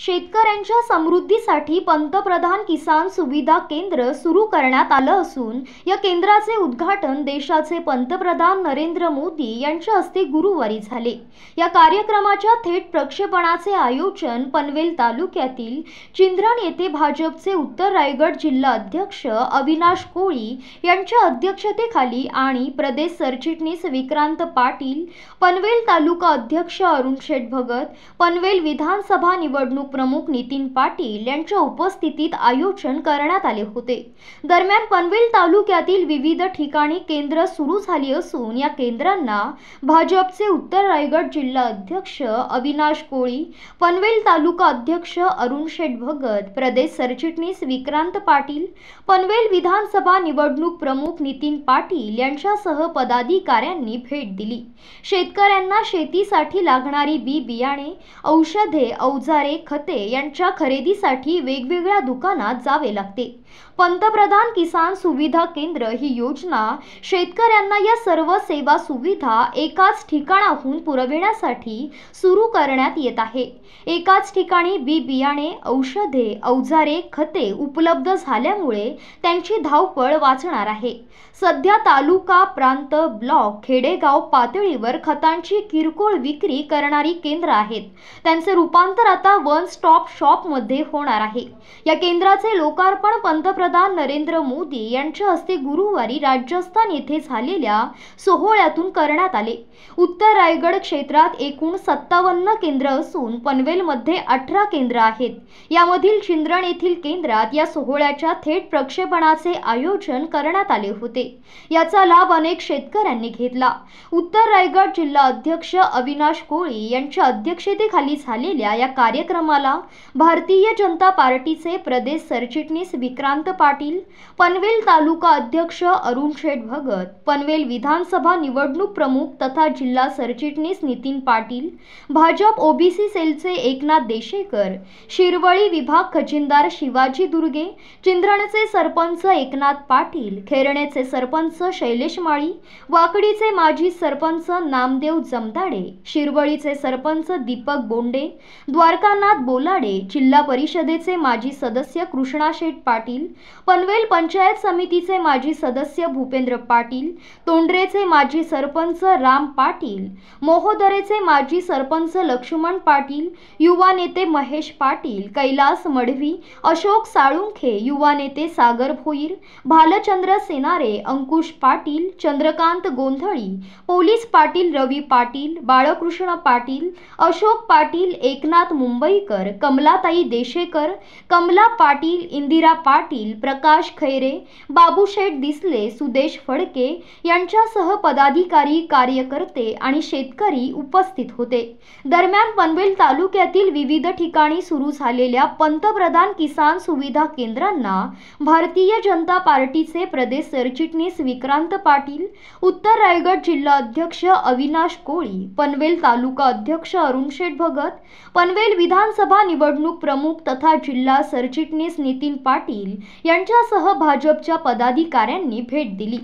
शेतकऱ्यांच्या समृद्धीसाठी पंतप्रधान किसान सुविधा केंद्र सुरू करण्यात आलं असून या केंद्राचे उद्घाटन देशाचे पंतप्रधान नरेंद्र मोदी यांच्या हस्ते गुरुवारी झाले या कार्यक्रमाच्या थेट प्रक्षेपणाचे आयोजन पनवेल तालुक्यातील चिंद्रण येथे भाजपचे उत्तर रायगड जिल्हा अध्यक्ष अविनाश कोळी यांच्या अध्यक्षतेखाली आणि प्रदेश सरचिटणीस विक्रांत पाटील पनवेल तालुका अध्यक्ष अरुण शेठ भगत पनवेल विधानसभा निवडणूक प्रमुख नितीन पाटील यांच्या उपस्थितीत आयोजन करण्यात आले होते दरम्यान पनवेल तालुक्यातील विविध ठिकाणी केंद्र सुरू झाली असून या केंद्रांना भाजपचे उत्तर रायगड जिल्हा अध्यक्ष अविनाश कोळी पनवेल तालुका अध्यक्ष अरुण शेठ भगत प्रदेश सरचिटणीस विक्रांत पाटील पनवेल विधानसभा निवडणूक प्रमुख नितीन पाटील यांच्यासह पदाधिकाऱ्यांनी भेट दिली शेतकऱ्यांना शेतीसाठी लागणारी बी बियाणे औषधे औजारे खत खते यांच्या खरेदीसाठी वेगवेगळ्या दुकानात जावे लागते पंतप्रधान किसान सुविधा केंद्र ही योजना शेतकऱ्यांना या सर्व सेवा सुविधा एकाच ठिकाणाहून पुरविण्यासाठी सुरू करण्यात येत आहे एकाच ठिकाणी बी बियाणे औषधे अवजारे खते उपलब्ध झाल्यामुळे त्यांची धावपळ वाचणार आहे सध्या तालुका प्रांत ब्लॉक खेडेगाव पातळीवर खतांची किरकोळ विक्री करणारी केंद्र आहेत त्यांचे रूपांतर आता वन स्टॉप शॉप मध्ये होणार आहे या केंद्राचे लोकार्पण पंतप्रधान नरेंद्र मोदी यांच्या हस्ते गुरुवारी राजस्थान येथे झालेल्या सोहळ्यातून करण्यात आले उत्तर रायगड क्षेत्रात एकूण सत्तावन्न केंद्र असून पनवेलमध्ये अठरा केंद्र आहेत यामधील शिंद्रण येथील केंद्रात या सोहळ्याच्या थेट प्रक्षेपणाचे आयोजन करण्यात आले होते याचा लाभ अनेक शेतकऱ्यांनी घेतला उत्तर रायगड जिल्हा अध्यक्ष अविनाश कोळी यांच्या अध्यक्षतेखाली झालेल्या या कार्यक्रमात भारतीय जनता पार्टीचे प्रदेश सरचिटणीस विक्रांत पाटील पनवेल तालुका अध्यक्ष अरुण शेठ भगत पनवेल विधानसभा निवडणूक प्रमुख तथा जिल्हा सरचिटणीस नितीन पाटील भाजप ओबीसी सेलचे एकनाथ देशेकर शिरवळी विभाग खजिनदार शिवाजी दुर्गे चिंद्रणचे सरपंच एकनाथ पाटील खेरणेचे सरपंच शैलेश माळी वाकडीचे माजी सरपंच नामदेव जमदाडे शिरवळीचे सरपंच दीपक बोंडे द्वारकानाथ बोलाडे जिल्हा परिषदेचे माजी सदस्य कृष्णा शेठ पाटील पनवेल पंचायत समितीचे माजी सदस्य भूपेंद्र पाटील तोंडरेचे माजी सरपंच राम पाटील मोहोदरेचे माजी सरपंच लक्ष्मण पाटील युवा नेते महेश पाटील कैलास मढवी अशोक साळुंखे युवा नेते सागर भोईर भालचंद्र सेनारे अंकुश पाटील चंद्रकांत गोंधळी पोलीस पाटील रवी पाटील बाळकृष्ण पाटील अशोक पाटील एकनाथ मुंबई कमलाताई देशेकर कमला पाटील इंदिरा पाटील प्रकाश खैरे बाबूशेठ दिसले सुदेश फडके यांच्यासह पदाधिकारी कार्यकर्ते आणि शेतकरी उपस्थित होते दरम्यान पनवेल तालुक्यातील विविध ठिकाणी सुरू झालेल्या पंतप्रधान किसान सुविधा केंद्रांना भारतीय जनता पार्टीचे प्रदेश सरचिटणीस विक्रांत पाटील उत्तर रायगड जिल्हा अध्यक्ष अविनाश कोळी पनवेल तालुका अध्यक्ष अरुण शेठ भगत पनवेल विधान विधानसभा निवडणूक प्रमुख तथा जिल्हा सरचिटणीस नितीन पाटील यांच्यासह भाजपच्या पदाधिकाऱ्यांनी भेट दिली